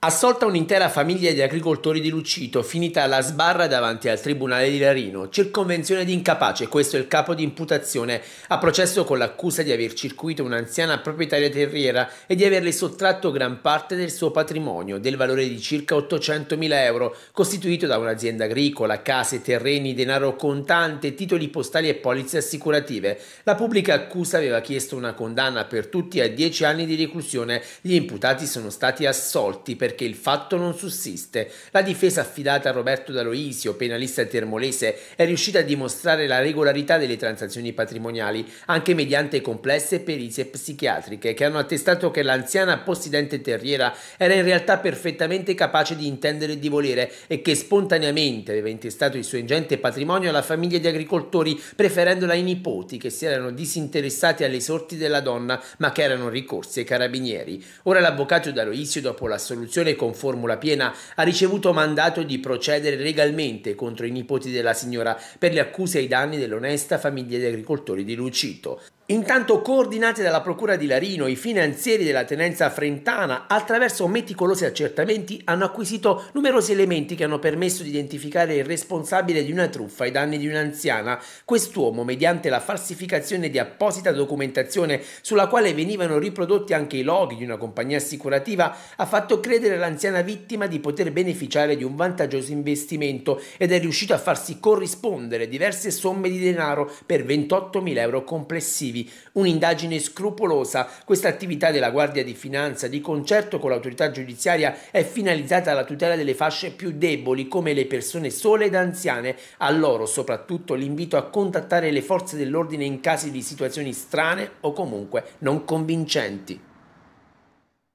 Assolta un'intera famiglia di agricoltori di Lucito, finita alla sbarra davanti al Tribunale di Larino, circonvenzione di incapace, questo è il capo di imputazione, a processo con l'accusa di aver circuito un'anziana proprietaria terriera e di averle sottratto gran parte del suo patrimonio, del valore di circa 800.000 euro, costituito da un'azienda agricola, case, terreni, denaro contante, titoli postali e polizze assicurative. La pubblica accusa aveva chiesto una condanna per tutti a 10 anni di reclusione, gli imputati sono stati assolti per perché il fatto non sussiste. La difesa affidata a Roberto D'Aloisio, penalista termolese, è riuscita a dimostrare la regolarità delle transazioni patrimoniali, anche mediante complesse perizie psichiatriche, che hanno attestato che l'anziana possidente terriera era in realtà perfettamente capace di intendere e di volere e che spontaneamente aveva intestato il suo ingente patrimonio alla famiglia di agricoltori, preferendola ai nipoti che si erano disinteressati alle sorti della donna, ma che erano ricorsi ai carabinieri. Ora l'avvocato D'Aloisio, dopo l'assoluzione Costituzione con formula piena ha ricevuto mandato di procedere legalmente contro i nipoti della signora per le accuse ai danni dell'onesta famiglia di agricoltori di Lucito. Intanto, coordinate dalla Procura di Larino, i finanzieri della tenenza frentana, attraverso meticolosi accertamenti, hanno acquisito numerosi elementi che hanno permesso di identificare il responsabile di una truffa ai danni di un'anziana. Quest'uomo, mediante la falsificazione di apposita documentazione sulla quale venivano riprodotti anche i loghi di una compagnia assicurativa, ha fatto credere all'anziana vittima di poter beneficiare di un vantaggioso investimento ed è riuscito a farsi corrispondere diverse somme di denaro per 28.000 euro complessivi obiettivi, un'indagine scrupolosa. Questa attività della Guardia di Finanza di concerto con l'autorità giudiziaria è finalizzata alla tutela delle fasce più deboli come le persone sole ed anziane. A loro soprattutto l'invito a contattare le forze dell'ordine in casi di situazioni strane o comunque non convincenti.